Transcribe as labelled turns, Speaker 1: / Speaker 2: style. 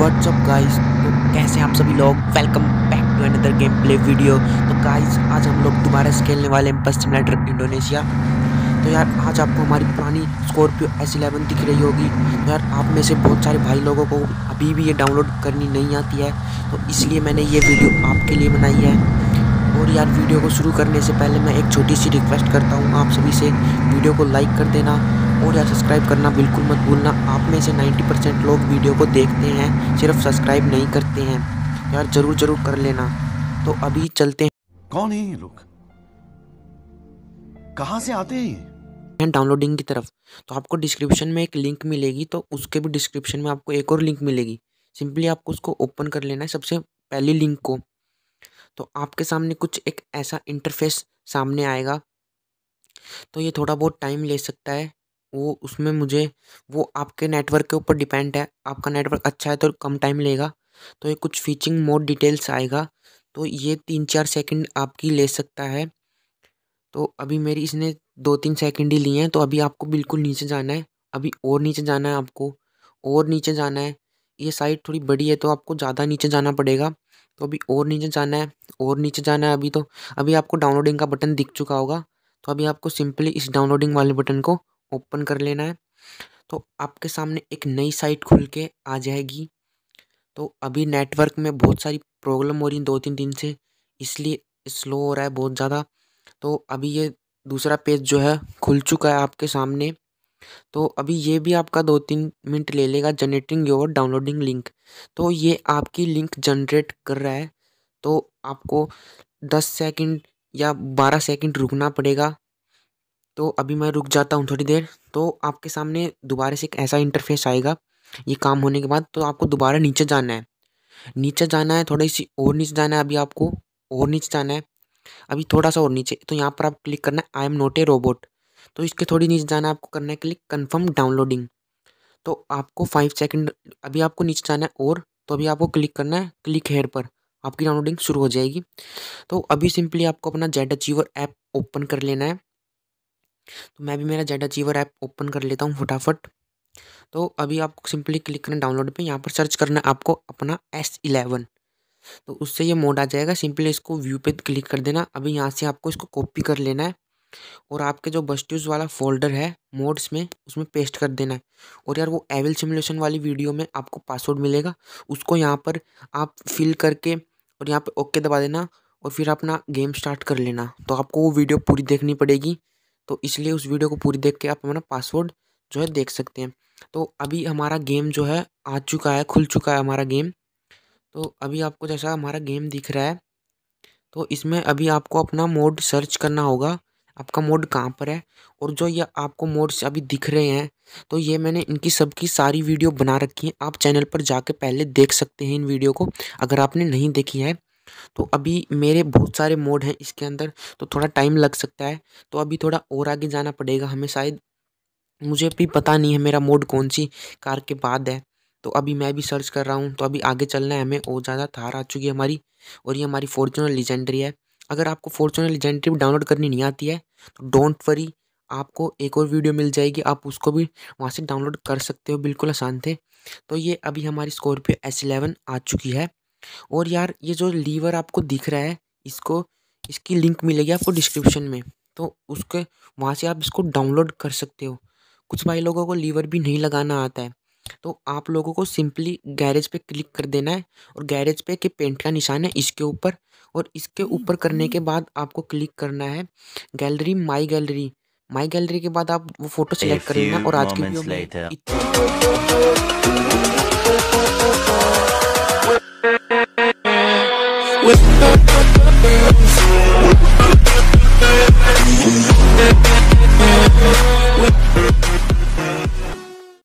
Speaker 1: WhatsApp guys तो कैसे आप सभी लोग welcome back to another game play video तो गाइस आज हम लोग दोबारा से खेलने वाले हैं बस सिमुलेटर इंडोनेशिया तो यार आज आपको हमारी पुरानी स्कॉर्पियो एस इलेवन दिख रही होगी तो यार आप में से बहुत सारे भाई लोगों को अभी भी ये डाउनलोड करनी नहीं आती है तो इसलिए मैंने ये वीडियो आपके लिए बनाई है और यार वीडियो को शुरू करने से पहले मैं एक छोटी सी रिक्वेस्ट करता हूँ आप सभी से वीडियो को लाइक कर देना और यार सब्सक्राइब करना बिल्कुल मत भूलना आप में से 90 परसेंट लोग वीडियो को देखते हैं सिर्फ सब्सक्राइब नहीं करते हैं यार ज़रूर ज़रूर कर लेना तो अभी चलते हैं कौन है ये लोग कहाँ से आते हैं हैं डाउनलोडिंग की तरफ तो आपको डिस्क्रिप्शन में एक लिंक मिलेगी तो उसके भी डिस्क्रिप्शन में आपको एक और लिंक मिलेगी सिंपली आपको उसको ओपन कर लेना है सबसे पहली लिंक को तो आपके सामने कुछ एक ऐसा इंटरफेस सामने आएगा तो ये थोड़ा बहुत टाइम ले सकता है वो उसमें मुझे वो आपके नेटवर्क के ऊपर डिपेंड है आपका नेटवर्क अच्छा है तो कम टाइम लेगा तो ये कुछ फीचिंग मोड डिटेल्स आएगा तो ये तीन चार सेकंड आपकी ले सकता है तो अभी मेरी इसने दो तीन सेकंड ही लिए हैं तो अभी आपको बिल्कुल नीचे जाना है अभी और नीचे जाना है आपको और नीचे जाना है ये साइट थोड़ी बड़ी है तो आपको ज़्यादा नीचे जाना पड़ेगा तो अभी और नीचे जाना है और नीचे जाना है अभी तो अभी आपको डाउनलोडिंग का बटन दिख चुका होगा तो अभी आपको सिंपली इस डाउनलोडिंग वाले बटन को ओपन कर लेना है तो आपके सामने एक नई साइट खुल के आ जाएगी तो अभी नेटवर्क में बहुत सारी प्रॉब्लम हो रही दो तीन दिन से इसलिए स्लो हो रहा है बहुत ज़्यादा तो अभी ये दूसरा पेज जो है खुल चुका है आपके सामने तो अभी ये भी आपका दो तीन मिनट ले लेगा जनरेटिंग योर डाउनलोडिंग लिंक तो ये आपकी लिंक जनरेट कर रहा है तो आपको दस सेकंड या बारह सेकंड रुकना पड़ेगा तो अभी मैं रुक जाता हूँ थोड़ी देर तो आपके सामने दोबारा से एक ऐसा इंटरफेस आएगा ये काम होने के बाद तो आपको दोबारा नीचे जाना है नीचे जाना है थोड़ी सी और नीचे जाना है अभी आपको और नीचे जाना है अभी थोड़ा सा और नीचे तो यहाँ पर आप क्लिक करना है I am not a robot तो इसके थोड़ी नीचे जाना है आपको करना है क्लिक कन्फर्म डाउनलोडिंग तो आपको फाइव सेकेंड अभी आपको नीचे जाना है और तो अभी आपको क्लिक करना है क्लिक हेयर पर आपकी डाउनलोडिंग शुरू हो जाएगी तो अभी सिंपली आपको अपना जेड अचीवर ऐप ओपन कर लेना है तो मैं भी मेरा जेड अचीवर ऐप ओपन कर लेता हूँ फटाफट तो अभी आपको सिंपली क्लिक करना डाउनलोड पे यहाँ पर सर्च करना है आपको अपना एस इलेवन तो उससे ये मोड आ जाएगा सिंपली इसको व्यू पे क्लिक कर देना अभी यहाँ से आपको इसको कॉपी कर लेना है और आपके जो बस्ट्यूज वाला फोल्डर है मोड्स में उसमें पेस्ट कर देना है और यार वो एविल सिमुलेशन वाली वीडियो में आपको पासवर्ड मिलेगा उसको यहाँ पर आप फिल करके और यहाँ पर ओके दबा देना और फिर अपना गेम स्टार्ट कर लेना तो आपको वो वीडियो पूरी देखनी पड़ेगी तो इसलिए उस वीडियो को पूरी देख के आप अपना पासवर्ड जो है देख सकते हैं तो अभी हमारा गेम जो है आ चुका है खुल चुका है हमारा गेम तो अभी आपको जैसा हमारा गेम दिख रहा है तो इसमें अभी आपको अपना मोड सर्च करना होगा आपका मोड कहाँ पर है और जो ये आपको मोड्स अभी दिख रहे हैं तो ये मैंने इनकी सबकी सारी वीडियो बना रखी है आप चैनल पर जाके पहले देख सकते हैं इन वीडियो को अगर आपने नहीं देखी है तो अभी मेरे बहुत सारे मोड हैं इसके अंदर तो थोड़ा टाइम लग सकता है तो अभी थोड़ा और आगे जाना पड़ेगा हमें शायद मुझे अभी पता नहीं है मेरा मोड कौन सी कार के बाद है तो अभी मैं भी सर्च कर रहा हूँ तो अभी आगे चलना है हमें और ज़्यादा थार आ चुकी है हमारी और ये हमारी फॉर्चुनर लिजेंडरी है अगर आपको फॉर्चुनर लिजेंडरी डाउनलोड करनी नहीं आती है तो डोंट वरी आपको एक और वीडियो मिल जाएगी आप उसको भी वहाँ से डाउनलोड कर सकते हो बिल्कुल आसान थे तो ये अभी हमारी स्कॉर्पियो एस इलेवन आ चुकी है और यार ये जो लीवर आपको दिख रहा है इसको इसकी लिंक मिलेगी आपको डिस्क्रिप्शन में तो उसके वहाँ से आप इसको डाउनलोड कर सकते हो कुछ भाई लोगों को लीवर भी नहीं लगाना आता है तो आप लोगों को सिंपली गैरेज पे क्लिक कर देना है और गैरेज पे के पेंट का निशान है इसके ऊपर और इसके ऊपर करने के बाद आपको क्लिक करना है gallery my gallery my gallery के बाद आप वो फोटो सेलेक्ट कर लेना और आज की वीडियो with